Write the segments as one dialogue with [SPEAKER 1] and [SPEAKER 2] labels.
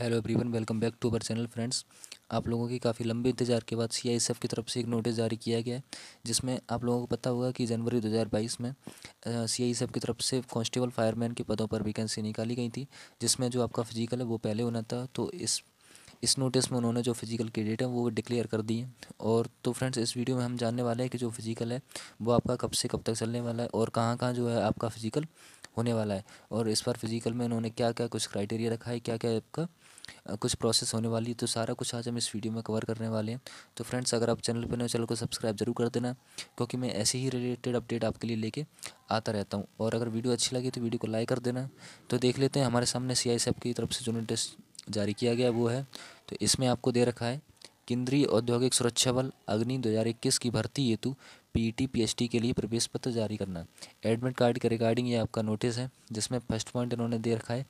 [SPEAKER 1] hello everyone welcome back to our channel friends आप लोगों की काफ़ी लंबे इंतजार के बाद सी आई की तरफ से एक नोटिस जारी किया गया है जिसमें आप लोगों को पता होगा कि जनवरी 2022 में सी आई की तरफ से कांस्टेबल फायरमैन के पदों पर वैकेंसी निकाली गई थी जिसमें जो आपका फिजिकल है वो पहले होना था तो इस इस नोटिस में उन्होंने जो फिजिकल की डेट है वो डिक्लेयर कर दिए और तो फ्रेंड्स इस वीडियो में हम जानने वाले हैं कि जो फिजिकल है वो आपका कब से कब तक चलने वाला है और कहाँ कहाँ जो है आपका फिजिकल होने वाला है और इस बार फिजिकल में उन्होंने क्या क्या कुछ क्राइटेरिया रखा है क्या क्या आपका कुछ प्रोसेस होने वाली है तो सारा कुछ आज हम इस वीडियो में कवर करने वाले हैं तो फ्रेंड्स अगर आप चैनल पर नए चैनल को सब्सक्राइब जरूर कर देना क्योंकि मैं ऐसे ही रिलेटेड अपडेट आपके लिए लेके आता रहता हूँ और अगर वीडियो अच्छी लगी तो वीडियो को लाइक कर देना तो देख लेते हैं हमारे सामने सी आई की तरफ से जो नोटिस जारी किया गया वो है तो इसमें आपको दे रखा है केंद्रीय औद्योगिक सुरक्षा बल अग्नि दो की भर्ती हेतु पीटी पीएचडी के लिए प्रवेश पत्र जारी करना एडमिट कार्ड के रिगार्डिंग ये आपका नोटिस है जिसमें फर्स्ट पॉइंट इन्होंने दे रखा है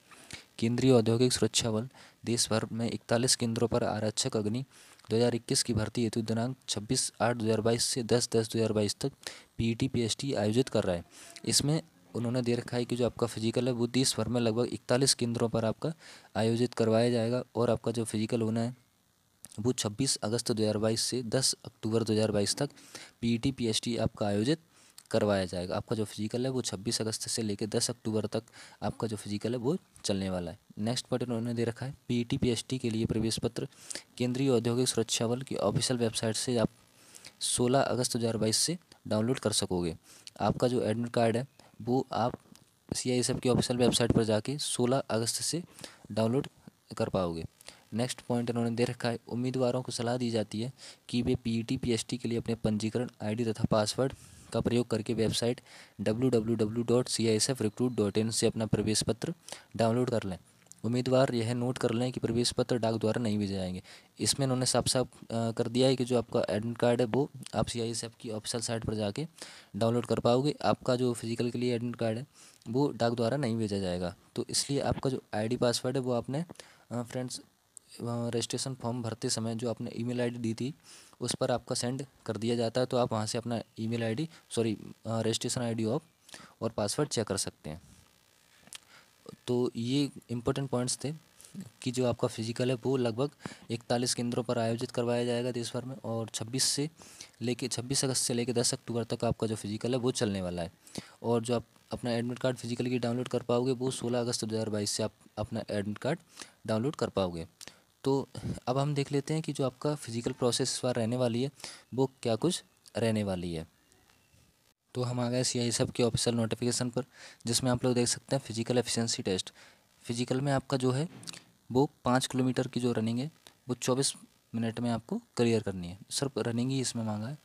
[SPEAKER 1] केंद्रीय औद्योगिक सुरक्षा बल देश भर में इकतालीस केंद्रों पर आरक्षक अग्नि 2021 की भर्ती हेतु दिनांक 26 आठ 2022 से 10 दस 2022 तक पीईटी पीएचडी आयोजित कर रहा है इसमें उन्होंने दे रखा है कि जो आपका फिजिकल है वो देश भर में लगभग इकतालीस केंद्रों पर आपका आयोजित करवाया जाएगा और आपका जो फिजिकल होना है वो छब्बीस अगस्त दो से दस अक्टूबर दो तक पी ई e आपका आयोजित करवाया जाएगा आपका जो फिजिकल है वो 26 अगस्त से लेकर 10 अक्टूबर तक आपका जो फिजिकल है वो चलने वाला है नेक्स्ट पॉइंट उन्होंने दे रखा है पीईटी पीएचडी e के लिए प्रवेश पत्र केंद्रीय औद्योगिक सुरक्षा बल की ऑफिशियल वेबसाइट से आप 16 अगस्त 2022 से डाउनलोड कर सकोगे आपका जो एडमिट कार्ड है वो आप सी आई एस एफ की ऑफिशियल वेबसाइट पर जाके 16 अगस्त से डाउनलोड कर पाओगे नेक्स्ट पॉइंट इन्होंने दे रखा है उम्मीदवारों को सलाह दी जाती है कि वे P T P S T के लिए अपने पंजीकरण आईडी तथा पासवर्ड का प्रयोग करके website W W W dot C I S F recruit dot in से अपना प्रवेश पत्र डाउनलोड कर लें उम्मीदवार यह नोट कर लें कि प्रवेश पत्र डाक द्वारा नहीं भेजे जाएंगे इसमें इन्होंने साफ साफ कर दिया है कि जो आपका एडमिट कार्ड है वो आप सी आई एस एफ की ऑफिशियल साइट पर जाके डाउनलोड कर पाओगे आपका जो फिजिकल के लिए एडमिट कार्ड है वो डाक द्वारा नहीं भेजा जाएगा तो इसलिए आपका जो आईडी पासवर्ड है वो आपने फ्रेंड्स रजिस्ट्रेशन फॉर्म भरते समय जो आपने ईमेल आईडी दी थी उस पर आपका सेंड कर दिया जाता है तो आप वहाँ से अपना email ID sorry registration ID of और पासवर्ड चेक कर सकते हैं तो ये इम्पोर्टेंट पॉइंट्स थे कि जो आपका फिजिकल है वो लगभग इकतालीस केंद्रों पर आयोजित करवाया जाएगा देश भर में और 26 से लेके 26 अगस्त से लेके 10 अक्टूबर तक आपका जो फिजिकल है वो चलने वाला है और जो आप अपना एडमिट कार्ड फिजिकल की डाउनलोड कर पाओगे वो 16 अगस्त 2022 से आप अपना एडमिट कार्ड डाउनलोड कर पाओगे तो अब हम देख लेते हैं कि जो आपका फिजिकल प्रोसेस इस बार रहने वाली है वो क्या कुछ रहने वाली है तो हम आ गए सी आई सब के ऑफिशियल नोटिफिकेशन पर जिसमें आप लोग देख सकते हैं फिजिकल एफिशिएंसी टेस्ट फिजिकल में आपका जो है वो पाँच किलोमीटर की जो रनिंग है वो चौबीस मिनट में आपको क्लियर करनी है सिर्फ रनिंग ही इसमें मांगा है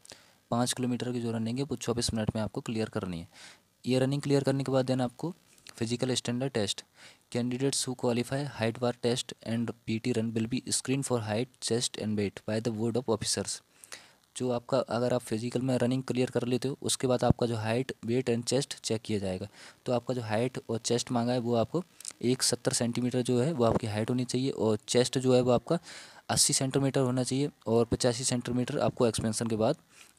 [SPEAKER 1] पाँच किलोमीटर की जो रनिंग है वो चौबीस मिनट में आपको क्लियर करनी है ये रनिंग क्लियर करने के बाद देन आपको physical standard test candidates who qualify height bar test and PT run will be screen for height chest and weight by the board of officers जो आपका अगर आप फिजिकल में रनिंग क्लियर कर लेते हो उसके बाद आपका जो height weight and chest check किया जाएगा तो आपका जो हाइट और चेस्ट मांगा है वो आपको एक सत्तर सेंटीमीटर जो है वो आपकी हाइट होनी चाहिए और चेस्ट जो है वो आपका अस्सी सेंटीमीटर होना चाहिए और पचासी सेंटीमीटर आपको एक्सपेंसन के बाद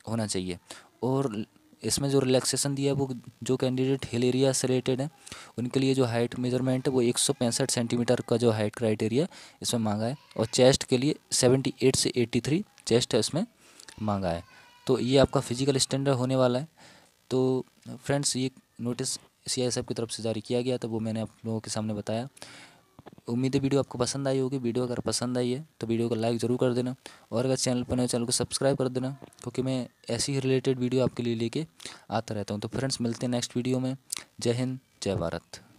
[SPEAKER 1] होना चाहिए और इसमें जो रिलैक्सेशन दिया है वो जो कैंडिडेट हिल एरिया से रिलेटेड है उनके लिए जो हाइट मेजरमेंट है वो एक सेंटीमीटर का जो हाइट क्राइटेरिया इसमें मांगा है और चेस्ट के लिए एट से थ्री चेस्ट है इसमें मांगा है तो ये आपका फ़िज़िकल स्टैंडर्ड होने वाला है तो फ्रेंड्स ये नोटिस सी आई की तरफ से जारी किया गया था तो वो मैंने आप लोगों के सामने बताया उम्मीद है वीडियो आपको पसंद आई होगी वीडियो अगर पसंद आई है तो वीडियो को लाइक ज़रूर कर देना और अगर चैनल पर नए चैनल को सब्सक्राइब कर देना क्योंकि मैं ऐसी ही रिलेटेड वीडियो आपके लिए लेके आता रहता हूँ तो फ्रेंड्स मिलते हैं नेक्स्ट वीडियो में जय हिंद जय भारत